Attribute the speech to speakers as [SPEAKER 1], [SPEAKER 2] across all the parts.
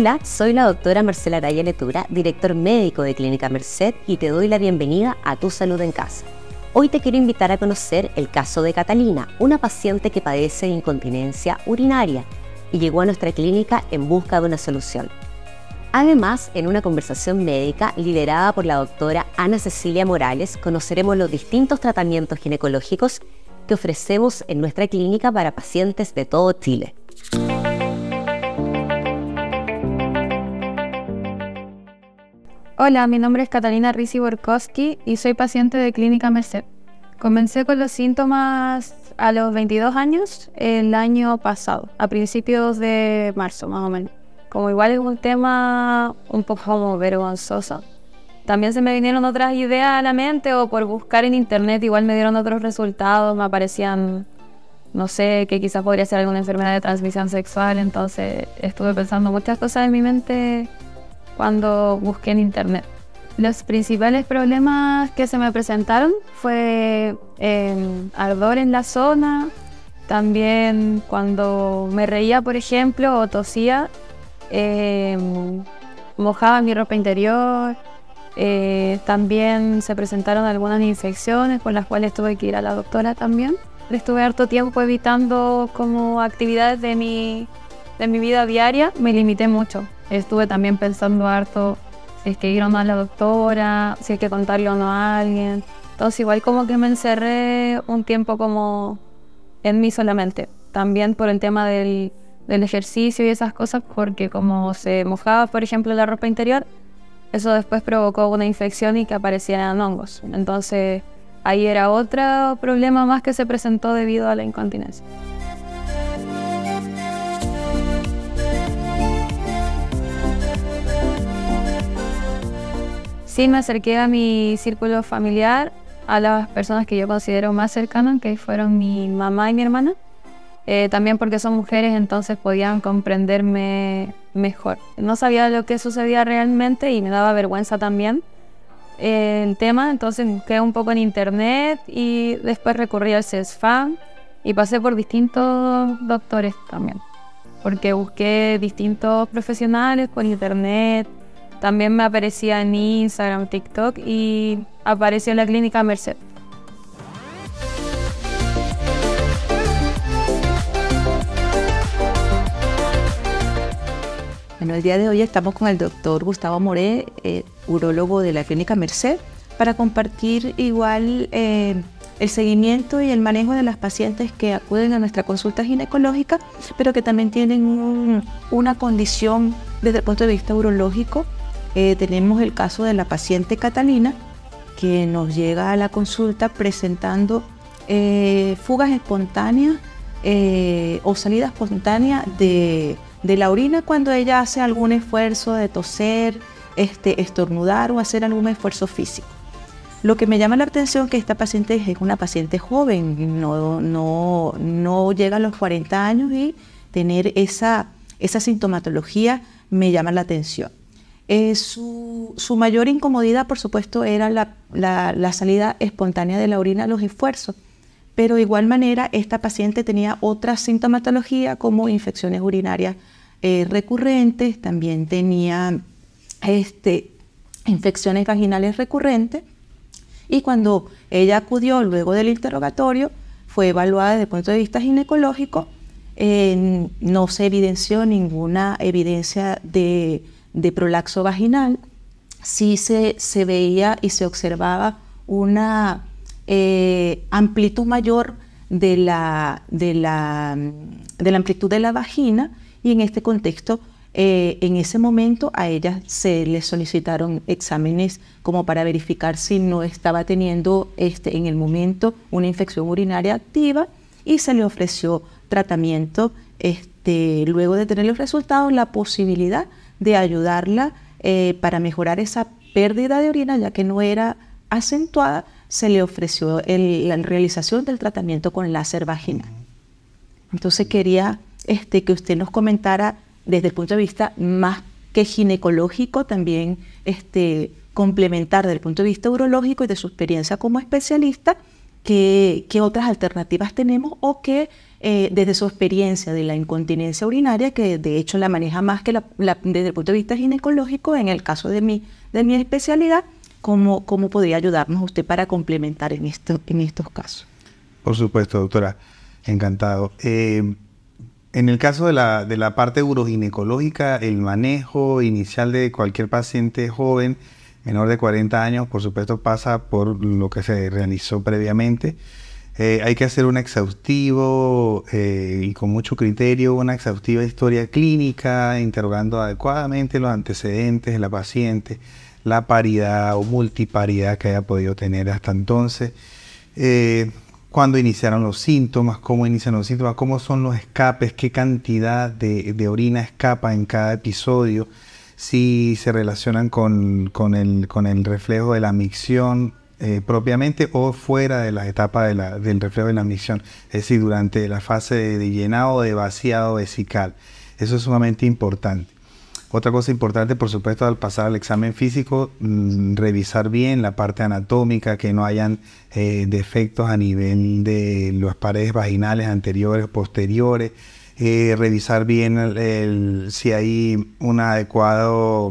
[SPEAKER 1] Hola, soy la doctora Marcela Araya Letura, director médico de Clínica Merced y te doy la bienvenida a Tu Salud en Casa. Hoy te quiero invitar a conocer el caso de Catalina, una paciente que padece incontinencia urinaria y llegó a nuestra clínica en busca de una solución. Además, en una conversación médica liderada por la doctora Ana Cecilia Morales, conoceremos los distintos tratamientos ginecológicos que ofrecemos en nuestra clínica para pacientes de todo Chile.
[SPEAKER 2] Hola, mi nombre es Catalina Risi Borkowski y soy paciente de Clínica Merced. Comencé con los síntomas a los 22 años el año pasado, a principios de marzo más o menos. Como igual es un tema un poco como vergonzoso. También se me vinieron otras ideas a la mente o por buscar en internet igual me dieron otros resultados, me aparecían, no sé, que quizás podría ser alguna enfermedad de transmisión sexual, entonces estuve pensando muchas cosas en mi mente cuando busqué en internet. Los principales problemas que se me presentaron fue em, ardor en la zona, también cuando me reía, por ejemplo, o tosía, em, mojaba mi ropa interior. Eh, también se presentaron algunas infecciones con las cuales tuve que ir a la doctora también. Estuve harto tiempo evitando como actividades de mi, de mi vida diaria, me limité mucho. Estuve también pensando harto si es que ir o no a la doctora, si es que contarle o no a alguien. Entonces igual como que me encerré un tiempo como en mí solamente. También por el tema del, ejercicio y esas cosas, porque como se mojaba, por ejemplo, la ropa interior, eso después provocó una infección y que aparecieran hongos. Entonces ahí era otro problema más que se presentó debido a la incontinencia. Sí, me acerqué a mi círculo familiar, a las personas que yo considero más cercanas, que fueron mi mamá y mi hermana. Eh, también porque son mujeres, entonces podían comprenderme mejor. No sabía lo que sucedía realmente y me daba vergüenza también eh, el tema, entonces busqué un poco en internet y después recurrí al CESFAM y pasé por distintos doctores también, porque busqué distintos profesionales por internet, también me aparecía en Instagram, TikTok y apareció en la clínica Merced.
[SPEAKER 3] Bueno, el día de hoy estamos con el doctor Gustavo Moré, urologo eh, urólogo de la clínica Merced, para compartir igual eh, el seguimiento y el manejo de las pacientes que acuden a nuestra consulta ginecológica, pero que también tienen una condición desde el punto de vista urológico eh, tenemos el caso de la paciente Catalina, que nos llega a la consulta presentando eh, fugas espontáneas eh, o salida espontánea de, la orina cuando ella hace algún esfuerzo de toser, este, estornudar o hacer algún esfuerzo físico. Lo que me llama la atención es que esta paciente es una paciente joven, no, llega a los 40 años y tener esa sintomatología me llama la atención. Eh, su, mayor incomodidad, por supuesto, era la, salida espontánea de la orina a los esfuerzos, pero de igual manera esta paciente tenía otra sintomatología como infecciones urinarias eh, recurrentes, también tenía este, infecciones vaginales recurrentes y cuando ella acudió luego del interrogatorio, fue evaluada desde el punto de vista ginecológico, eh, no se evidenció ninguna evidencia de de prolaxo vaginal, sí se, veía y se observaba una eh, amplitud mayor de la, mm, de, la, amplitud de la vagina y en este contexto eh, en ese momento a ella se le solicitaron exámenes como para verificar si no estaba teniendo este, en el momento una infección urinaria activa y se le ofreció tratamiento, este, luego de tener los resultados, la posibilidad de ayudarla eh, para mejorar esa pérdida de orina, ya que no era acentuada, se le ofreció la realización del tratamiento con láser vaginal. Entonces quería este, que usted nos comentara desde el punto de vista más que ginecológico, también este, complementar desde el punto de vista urológico y de su experiencia como especialista, qué otras alternativas tenemos o qué eh, desde su experiencia de la incontinencia urinaria, que de hecho la maneja más que desde el punto de vista ginecológico, en el caso de mi, de mi especialidad, ¿cómo, cómo podría ayudarnos usted para complementar en, esto, en estos casos?
[SPEAKER 4] Por supuesto, doctora, encantado. Eh, en el caso de la, de la parte uroginecológica, el manejo inicial de cualquier paciente joven menor de 40 años, por supuesto, pasa por lo que se realizó previamente eh, hay que hacer un exhaustivo eh, y con mucho criterio, una exhaustiva historia clínica, interrogando adecuadamente los antecedentes de la paciente, la paridad o multiparidad que haya podido tener hasta entonces, eh, cuándo iniciaron los síntomas, cómo inician los síntomas, cómo son los escapes, qué cantidad de, orina escapa en cada episodio, si se relacionan con, el, con el reflejo de la micción, eh, propiamente o fuera de las etapas del reflejo de la misión, es decir, durante la fase de, llenado, de vaciado vesical. Eso es sumamente importante. Otra cosa importante, por supuesto, al pasar al examen físico, mm, revisar bien la parte anatómica, que no hayan eh, defectos a nivel de las paredes vaginales anteriores posteriores, eh, revisar bien si hay un adecuado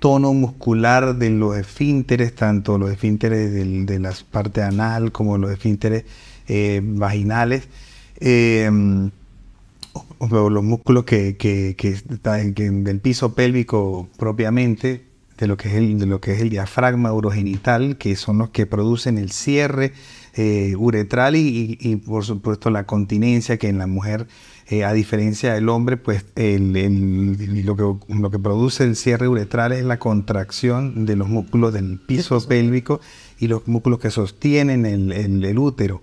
[SPEAKER 4] tono muscular de los esfínteres, tanto los esfínteres de la parte anal como los esfínteres eh, vaginales, em, los músculos que, del piso pélvico propiamente, de lo, que es el, lo que es el diafragma urogenital, que son los que producen el cierre eh, uretral y, por supuesto la continencia que en la mujer eh, a diferencia del hombre, pues lo, que, produce el cierre uretral es la contracción de los músculos del piso pélvico y los músculos que sostienen el, útero.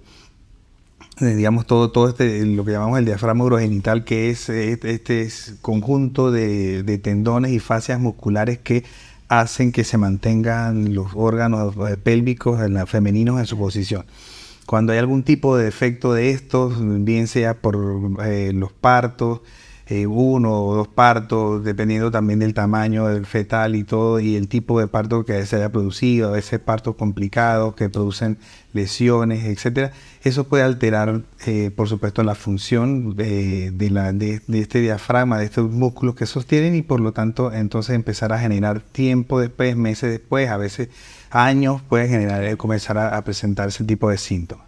[SPEAKER 4] Eh, digamos, todo, todo este, lo que llamamos el diafragma urogenital, que es este, conjunto de tendones y fascias musculares que hacen que se mantengan los órganos eh, pélvicos femeninos en su posición cuando hay algún tipo de defecto de estos, bien sea por eh, los partos, eh, uno o dos partos, dependiendo también del tamaño del fetal y todo, y el tipo de parto que se haya producido, a veces partos complicados que producen lesiones, etcétera, eso puede alterar, eh, por supuesto, la función de, de, este diafragma, de estos músculos que sostienen, y por lo tanto, entonces empezar a generar tiempo después, meses después, a veces años puede generar, eh, comenzar a, presentar presentarse el tipo de síntomas.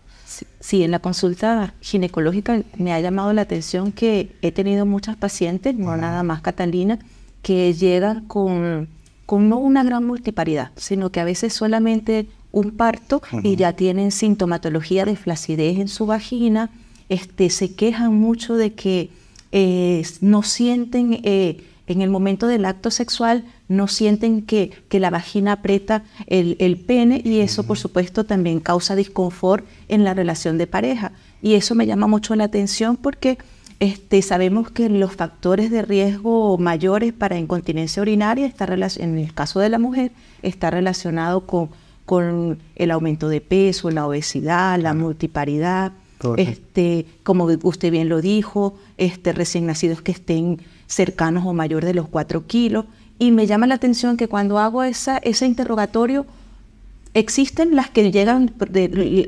[SPEAKER 3] Sí, en la consulta ginecológica me ha llamado la atención que he tenido muchas pacientes, no nada más Catalina, que llegan con, no una gran multiparidad, sino que a veces solamente un parto y ya tienen sintomatología de flacidez en su vagina, este, se quejan mucho de que eh, no sienten eh, en el momento del acto sexual no sienten que, la vagina aprieta el, pene y eso por mm. supuesto también causa disconfort en la relación de pareja. Y eso me llama mucho la atención porque este, sabemos que los factores de riesgo mayores para incontinencia urinaria, está en el caso de la mujer, está relacionado con, con el aumento de peso, la obesidad, la multiparidad este, como usted bien lo dijo, este, recién nacidos que estén cercanos o mayor de los 4 kilos. Y me llama la atención que cuando hago esa, ese interrogatorio, existen las que llegan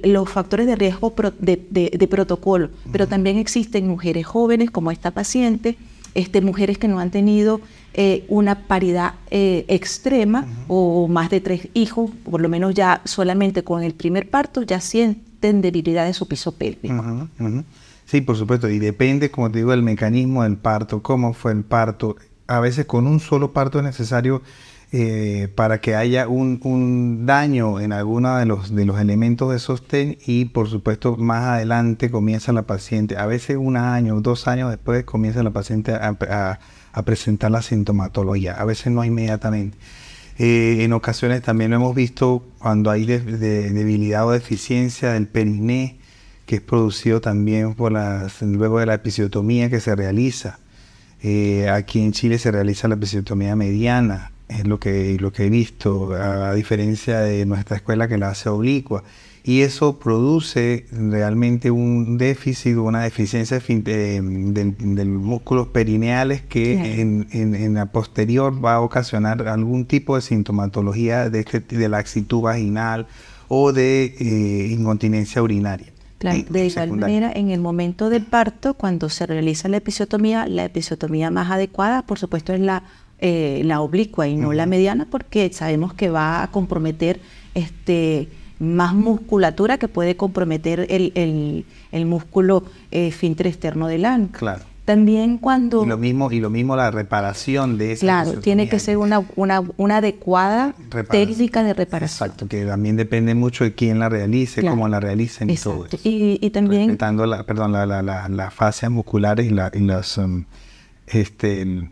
[SPEAKER 3] los factores de riesgo de, protocolo, pero también existen mujeres jóvenes como esta paciente, este, mujeres que no han tenido eh, una paridad eh, extrema o más de tres hijos, por lo menos ya solamente con el primer parto ya sienten debilidad de su piso pélvico.
[SPEAKER 4] Sí, por supuesto, y depende, como te digo, del mecanismo del parto, cómo fue el parto. A veces con un solo parto es necesario eh, para que haya un, daño en alguno de los, de los elementos de sostén y por supuesto más adelante comienza la paciente, a veces un año, dos años después comienza la paciente a presentar la sintomatología, a veces no inmediatamente. Eh, en ocasiones también lo hemos visto cuando hay de, debilidad o deficiencia del periné, que es producido también luego de la episiotomía que se realiza. Eh, aquí en Chile se realiza la episiotomía mediana, es lo que, he visto, a diferencia de nuestra escuela que la hace oblicua y eso produce realmente un déficit o una deficiencia de, de, músculos perineales que en, la posterior va a ocasionar algún tipo de sintomatología de, este, laxitud vaginal o de eh, incontinencia urinaria.
[SPEAKER 3] Eh, de igual manera, en el momento del parto, cuando se realiza la episiotomía, la episiotomía más adecuada, por supuesto, es la, eh, la oblicua y no la mediana, porque sabemos que va a comprometer este más musculatura que puede comprometer el, el, músculo eh, externo del ano. Claro. También cuando... Y lo
[SPEAKER 4] mismo, y lo mismo la reparación de ese... Claro, tiene
[SPEAKER 3] que ser una, una, adecuada técnica de reparación.
[SPEAKER 4] Exacto, que también depende mucho de quién la realice, cómo la realicen y todo eso.
[SPEAKER 3] Y, también...
[SPEAKER 4] Respetando la, perdón, las la, la, fascias musculares y, y las... Um, este,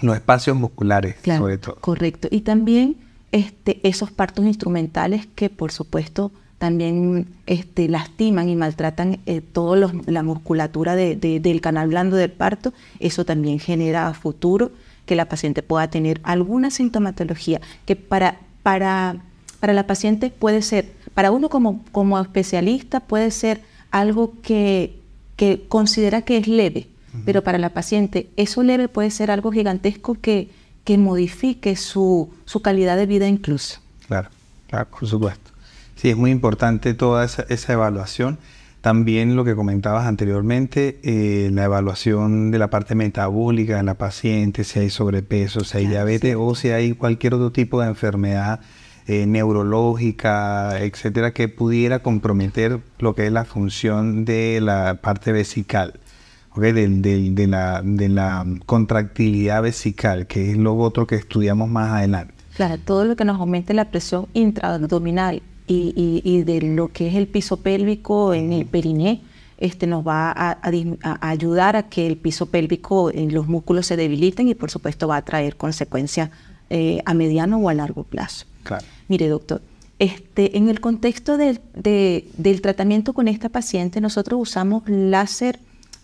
[SPEAKER 4] los espacios musculares, sobre todo. Correcto. Y también
[SPEAKER 3] este, esos partos instrumentales que por supuesto también este, lastiman y maltratan eh, toda la musculatura del canal blando del parto, eso también genera a futuro que la paciente pueda tener alguna sintomatología que para, para, para la paciente puede ser, para uno como, como especialista puede ser algo que, que considera que es leve, pero para la paciente eso leve puede ser algo gigantesco que que modifique su, calidad de vida incluso.
[SPEAKER 4] Claro, claro, por supuesto. Sí, es muy importante toda esa, evaluación. También lo que comentabas anteriormente, eh, la evaluación de la parte metabólica de la paciente, si hay sobrepeso, si hay diabetes o si hay cualquier otro tipo de enfermedad eh, neurológica, etcétera, que pudiera comprometer lo que es la función de la parte vesical de, la, de, la, contractilidad vesical, que es lo otro que estudiamos más adelante.
[SPEAKER 1] Claro,
[SPEAKER 3] todo lo que nos aumente la presión intraabdominal y, de lo que es el piso pélvico en el periné, este, nos va a, ayudar a que el piso pélvico, eh, los músculos se debiliten y por supuesto va a traer consecuencias eh, a mediano o a largo plazo. Claro. Mire, doctor, este, en el contexto del, del tratamiento con esta paciente, nosotros usamos láser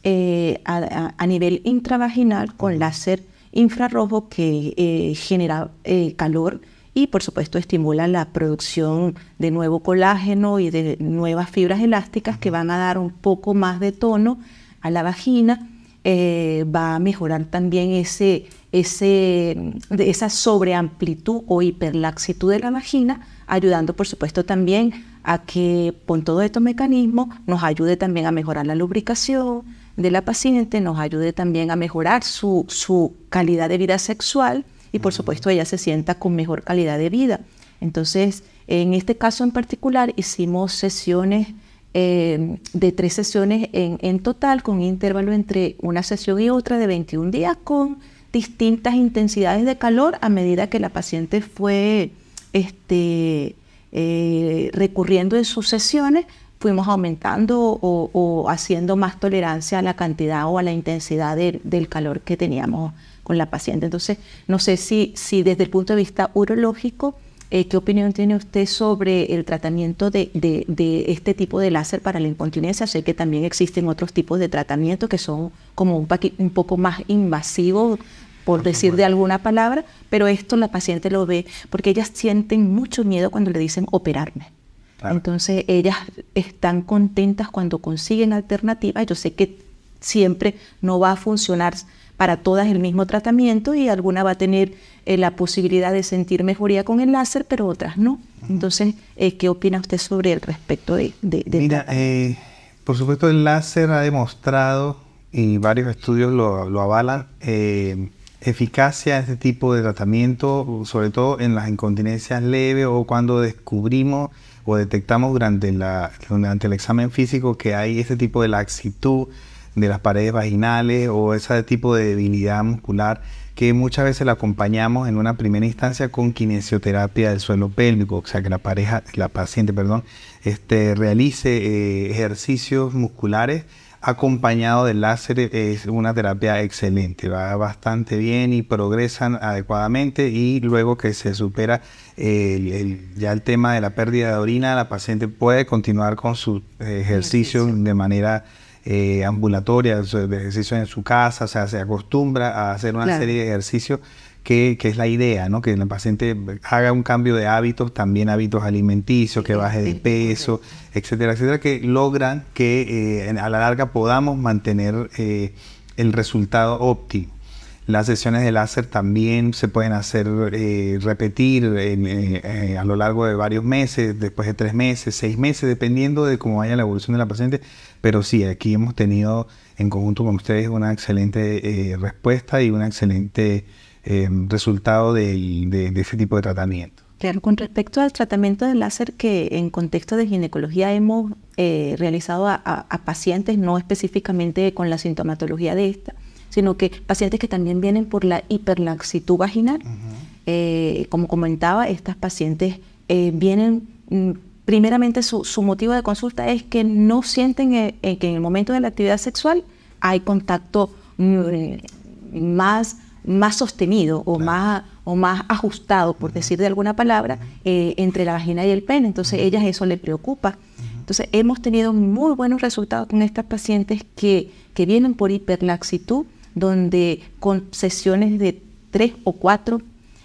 [SPEAKER 3] eh, a, nivel intravaginal con láser infrarrojo que eh, genera eh, calor y por supuesto estimula la producción de nuevo colágeno y de nuevas fibras elásticas que van a dar un poco más de tono a la vagina. va a mejorar también ese, esa sobreamplitud o hiperlaxitud de la vagina, ayudando por supuesto también a que con todos estos mecanismos nos ayude también a mejorar la lubricación, de la paciente nos ayude también a mejorar su, calidad de vida sexual y por supuesto ella se sienta con mejor calidad de vida. Entonces, en este caso en particular hicimos sesiones eh, de tres sesiones en, total con intervalo entre una sesión y otra de 21 días con distintas intensidades de calor a medida que la paciente fue este, eh, recurriendo en sus sesiones fuimos aumentando o, haciendo más tolerancia a la cantidad o a la intensidad del calor que teníamos con la paciente. Entonces, no sé si, si desde el punto de vista urológico, eh, ¿qué opinión tiene usted sobre el tratamiento de, de, este tipo de láser para la incontinencia? Sé que también existen otros tipos de tratamiento que son como un, un poco más invasivos, por decir de alguna palabra, pero esto la paciente lo ve porque ellas sienten mucho miedo cuando le dicen operarme. Entonces ellas están contentas cuando consiguen alternativas. Yo sé que siempre no va a funcionar para todas el mismo tratamiento y alguna va a tener eh, la posibilidad de sentir mejoría con el láser, pero otras no. Entonces, eh, ¿qué opina usted sobre el respecto de... de,
[SPEAKER 4] Mira, eh, por supuesto el láser ha demostrado, y varios estudios lo, lo avalan, eficacia de este tipo de tratamiento, sobre todo en las incontinencias leves o cuando descubrimos o detectamos durante, la, durante el examen físico que hay ese tipo de laxitud de las paredes vaginales o ese tipo de debilidad muscular que muchas veces la acompañamos en una primera instancia con kinesioterapia del suelo pélvico, o sea que la pareja, la paciente, perdón, este, realice eh, ejercicios musculares acompañado de láser eh, es una terapia excelente, va bastante bien y progresan adecuadamente y luego que se supera el, ya el tema de la pérdida de orina, la paciente puede continuar con su eh, ejercicio. de manera eh, ambulatoria ambulatoria, ejercicio en su casa, o sea, se acostumbra a hacer una serie de ejercicios que, es la idea, ¿no? Que el paciente haga un cambio de hábitos, también hábitos alimenticios, que baje de peso, etcétera, etcétera, que logran que eh, a la larga podamos mantener eh, el resultado óptimo. Las sesiones de láser también se pueden hacer eh, repetir a lo largo de varios meses, después de tres meses, seis meses, dependiendo de cómo vaya la evolución de la paciente. Pero sí, aquí hemos tenido en conjunto con ustedes una excelente respuesta y una excelente eh, resultado de, este tipo de tratamiento.
[SPEAKER 3] Claro, con respecto al tratamiento de láser que en contexto de ginecología hemos eh, realizado a, pacientes, no específicamente con la sintomatología de esta, sino que pacientes que también vienen por la hiperlaxitud vaginal. Eh, como comentaba, estas pacientes vienen, mm, primeramente su, su, motivo de consulta es que no sienten que en el momento de la actividad sexual hay contacto mm, más más sostenido o, más, o más ajustado, por decir de alguna palabra, eh, entre la vagina y el pene. Entonces, a ellas eso le preocupa. Entonces, hemos tenido muy buenos resultados con estas pacientes que, que vienen por hiperlaxitud, donde con sesiones de tres o cuatro,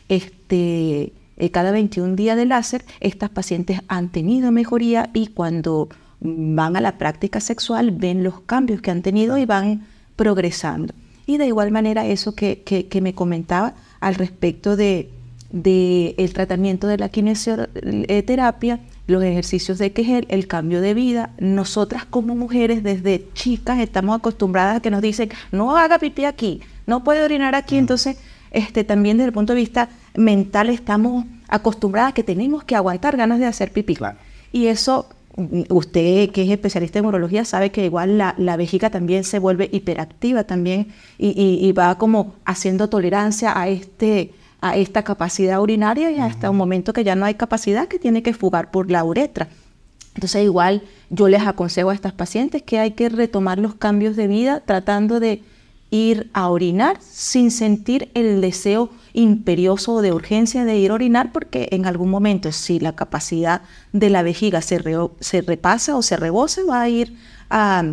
[SPEAKER 3] este, eh, cada 21 días de láser, estas pacientes han tenido mejoría y cuando van a la práctica sexual ven los cambios que han tenido y van progresando. Y de igual manera eso que, me comentaba al respecto de, de el tratamiento de la kinesioterapia, los ejercicios de quejer, el cambio de vida. Nosotras como mujeres desde chicas estamos acostumbradas a que nos dicen, no haga pipí aquí, no puede orinar aquí. Entonces, este, también desde el punto de vista mental estamos acostumbradas a que tenemos que aguantar ganas de hacer pipí. Y eso usted que es especialista en urología sabe que igual la, vejiga también se vuelve hiperactiva también y, va como haciendo tolerancia a este a esta capacidad urinaria y hasta un momento que ya no hay capacidad que tiene que fugar por la uretra. Entonces igual yo les aconsejo a estas pacientes que hay que retomar los cambios de vida tratando de ir a orinar sin sentir el deseo imperioso de urgencia de ir a orinar porque en algún momento si la capacidad de la vejiga se, se repasa o se reboce va a ir a,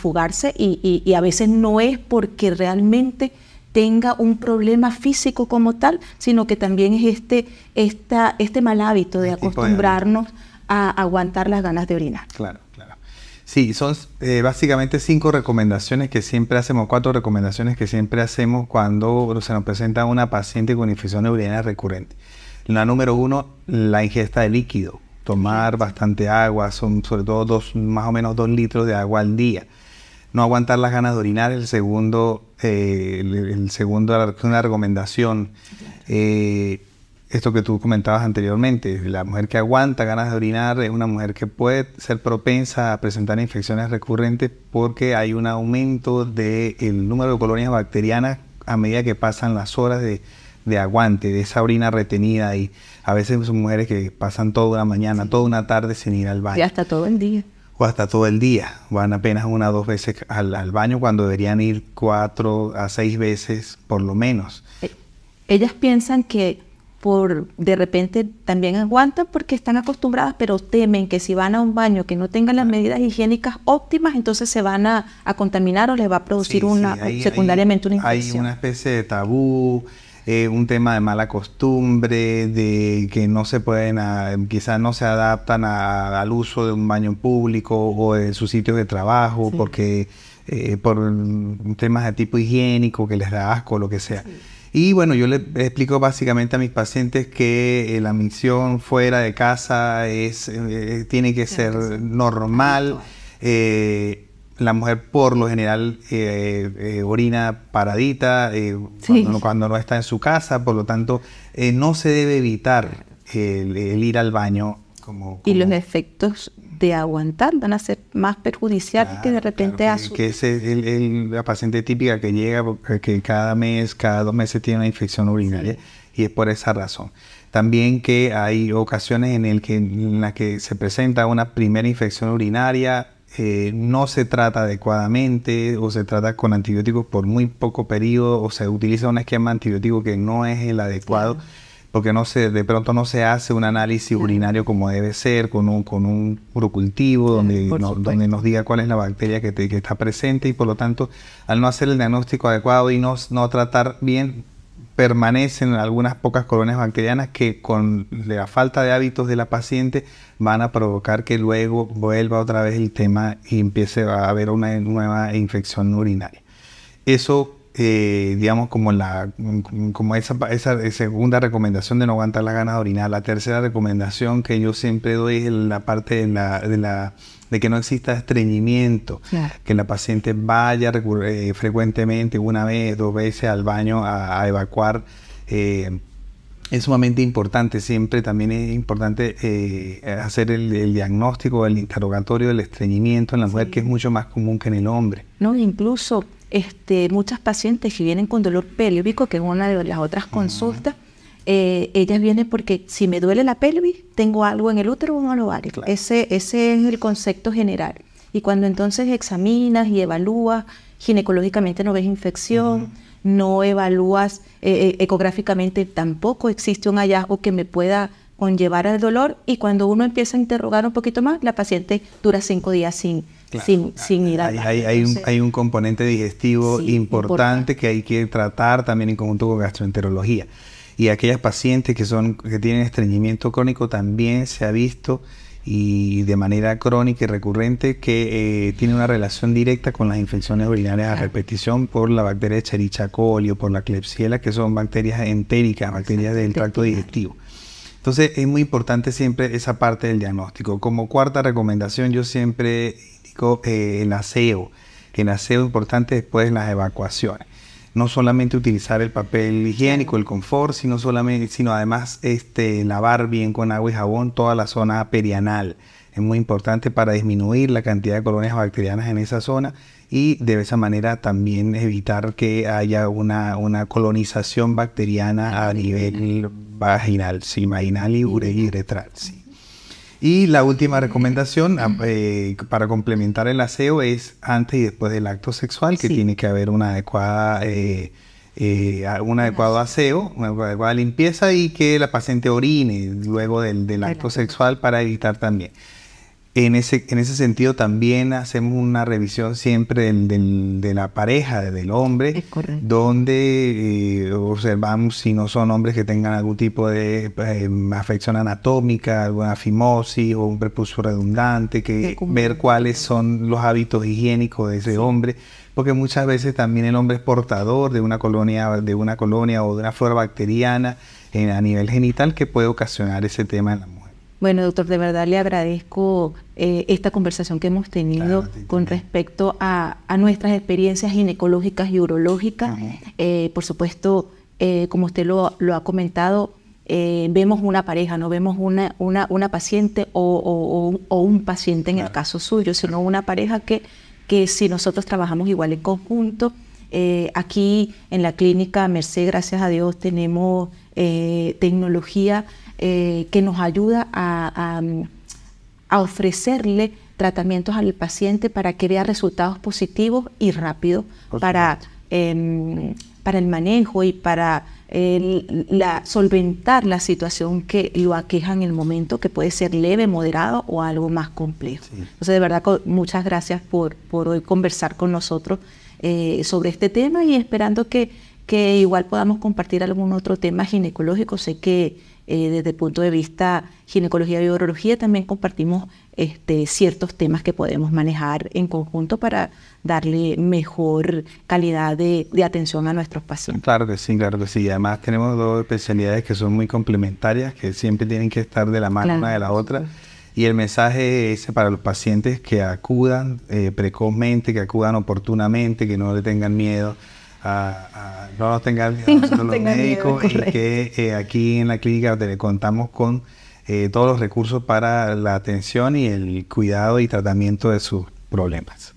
[SPEAKER 3] fugarse y, a veces no es porque realmente tenga un problema físico como tal, sino que también es este, esta, este mal hábito de acostumbrarnos a aguantar las ganas de orinar.
[SPEAKER 4] Claro. Sí, son eh, básicamente cinco recomendaciones que siempre hacemos, cuatro recomendaciones que siempre hacemos cuando se nos presenta una paciente con infección urinaria recurrente. La número uno, la ingesta de líquido, tomar bastante agua, son sobre todo dos, más o menos dos litros de agua al día. No aguantar las ganas de orinar, el segundo, eh, el, segundo, una recomendación. Eh, esto que tú comentabas anteriormente, la mujer que aguanta ganas de orinar es una mujer que puede ser propensa a presentar infecciones recurrentes porque hay un aumento del el número de colonias bacterianas a medida que pasan las horas de, aguante, de esa orina retenida y a veces son mujeres que pasan toda la mañana, toda una tarde sin ir al baño. Y
[SPEAKER 3] hasta todo el día.
[SPEAKER 4] O hasta todo el día. Van apenas una o dos veces al, baño cuando deberían ir cuatro a seis veces por lo menos.
[SPEAKER 3] Eh, ellas piensan que por de repente también aguantan porque están acostumbradas, pero temen que si van a un baño que no tengan las medidas higiénicas óptimas, entonces se van a, contaminar o les va a producir una secundariamente una infección. Hay una
[SPEAKER 4] especie de tabú. Eh, un tema de mala costumbre, de que no se pueden, quizás no se adaptan al uso de un baño público o en su sitio de trabajo, porque eh, por temas de tipo higiénico, que les da asco, o lo que sea. Y bueno, yo le explico básicamente a mis pacientes que eh, la misión fuera de casa es, eh, tiene que ser normal. Eh, la mujer por lo general orina paradita cuando, no está en su casa, por lo tanto no se debe evitar el, ir al baño
[SPEAKER 3] Y los efectos de aguantar van a ser más perjudiciales que de repente claro, a su...
[SPEAKER 4] Que es la paciente típica que llega, eh, que cada mes, cada dos meses tiene una infección urinaria y es por esa razón. También que hay ocasiones en, el que, las que se presenta una primera infección urinaria, eh, no se trata adecuadamente o se trata con antibióticos por muy poco periodo o se utiliza un esquema antibiótico que no es el adecuado porque no se, de pronto no se hace un análisis urinario como debe ser, con un, con un urocultivo donde, donde nos diga cuál es la bacteria que, está presente y por lo tanto, al no hacer el diagnóstico adecuado y no, no tratar bien, permanecen algunas pocas colonias bacterianas que con la falta de hábitos de la paciente van a provocar que luego vuelva otra vez el tema y empiece a haber una nueva infección urinaria. Eso eh, digamos, como, la, como esa, esa, segunda recomendación de no aguantar la ganas de orinar. La tercera recomendación que yo siempre doy es la parte de, la, de, la, de que no exista estreñimiento, que la paciente vaya eh, frecuentemente, una vez, dos veces al baño a, evacuar. Eh, es sumamente importante, siempre también es importante hacer el, diagnóstico, el interrogatorio del estreñimiento en la mujer, que es mucho más común que en el hombre.
[SPEAKER 3] No, incluso este, muchas pacientes que vienen con dolor pélvico, que es una de las otras consultas, eh, ellas vienen porque si me duele la pelvis, tengo algo en el útero o en el ovario. Ese, es el concepto general. Y cuando entonces examinas y evalúas, ginecológicamente no ves infección, no evalúas eh, eh, ecográficamente, tampoco existe un hallazgo que me pueda conllevar al dolor. Y cuando uno empieza a interrogar un poquito más, la paciente dura cinco días sin, sin,
[SPEAKER 4] hay, un, componente digestivo importante que hay que tratar también en conjunto con gastroenterología. Y aquellas pacientes que, son, que tienen estreñimiento crónico también se ha visto y de manera crónica y recurrente que eh, tiene una relación directa con las infecciones urinarias a repetición por la bacteria de coli o por la Klebsiella, que son bacterias entéricas, bacterias del tracto digestivo. Entonces es muy importante siempre esa parte del diagnóstico. Como cuarta recomendación, yo siempre el eh, aseo, es aseo importante después de las evacuaciones. No solamente utilizar el papel higiénico, el confort, sino, solamente, sino además este, lavar bien con agua y jabón toda la zona perianal. Es muy importante para disminuir la cantidad de colonias bacterianas en esa zona y de esa manera también evitar que haya una, colonización bacteriana a nivel vaginal, si vaginal y uretral. Y la última recomendación ah, eh, para complementar el aseo es antes y después del acto sexual, que tiene que haber una adecuada... Eh, eh, un adecuado aseo, una adecuada limpieza y que la paciente orine luego del acto sexual para evitar también. En ese, en ese sentido también hacemos una revisión siempre de la pareja, del hombre, donde eh, observamos si no son hombres que tengan algún tipo de eh, afección anatómica, alguna fimosis o un prepucio redundante, que ver cuáles son los hábitos higiénicos de ese hombre, porque muchas veces también el hombre es portador de una colonia, de una colonia o de una flora bacteriana eh, a nivel genital que puede ocasionar ese tema en la mujer.
[SPEAKER 3] Bueno, doctor, de verdad le agradezco eh, esta conversación que hemos tenido con respecto a, nuestras experiencias ginecológicas y urológicas. Eh, por supuesto, eh, como usted lo, ha comentado, vemos una pareja, no vemos una, una, una paciente o, un paciente en el caso suyo, sino una pareja que, que si nosotros trabajamos igual en conjunto, aquí en la clínica Merced, gracias a Dios, tenemos tecnología eh, que nos ayuda a, ofrecerle tratamientos al paciente para que vea resultados positivos y rápidos para, em, para el manejo y para la, solventar la situación que lo aqueja en el momento, que puede ser leve, moderado o algo más complejo. Entonces, de verdad, muchas gracias por, por hoy conversar con nosotros eh, sobre este tema y esperando que que igual podamos compartir algún otro tema ginecológico. Sé que eh, desde el punto de vista ginecología y urología también compartimos este, ciertos temas que podemos manejar en conjunto para darle mejor calidad de, atención a nuestros
[SPEAKER 4] pacientes. Claro que sí, claro sí. Además tenemos dos especialidades que son muy complementarias, que siempre tienen que estar de la mano una de la otra. Y el mensaje es para los pacientes que acudan eh, precozmente, que acudan oportunamente, que no le tengan miedo a, no tenga los médicos y que eh, aquí en la clínica te contamos con eh, todos los recursos para la atención y el cuidado y tratamiento de sus problemas.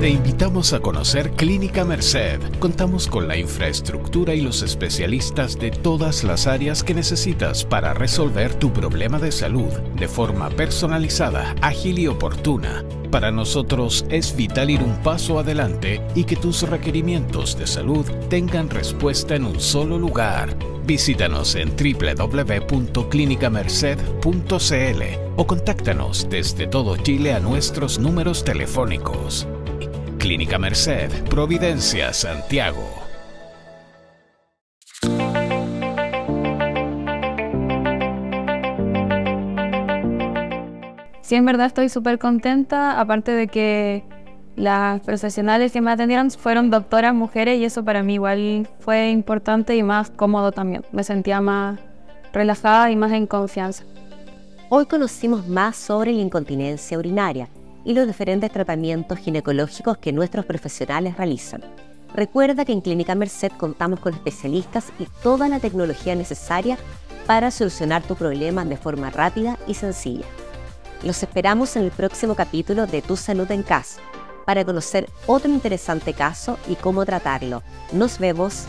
[SPEAKER 4] Te invitamos a conocer Clínica Merced. Contamos con la infraestructura y los especialistas de todas las áreas que necesitas para resolver tu problema de salud de forma personalizada, ágil y oportuna para nosotros es vital ir un paso adelante y que tus requerimientos de salud tengan respuesta en un solo lugar. Visítanos en www.clinicamerced.cl o contáctanos desde todo Chile a nuestros números telefónicos. Clínica Merced, Providencia, Santiago
[SPEAKER 2] sí, en verdad estoy súper contenta, aparte de que las profesionales que me atendieron fueron doctoras mujeres y eso para mí igual fue importante y más cómodo también. Me sentía más relajada y más en confianza.
[SPEAKER 1] Hoy conocimos más sobre la incontinencia urinaria y los diferentes tratamientos ginecológicos que nuestros profesionales realizan. Recuerda que en Clínica Merced contamos con especialistas y toda la tecnología necesaria para solucionar tu problema de forma rápida y sencilla. Los esperamos en el próximo capítulo de Tu Salud en Casa para conocer otro interesante caso y cómo tratarlo. Nos vemos.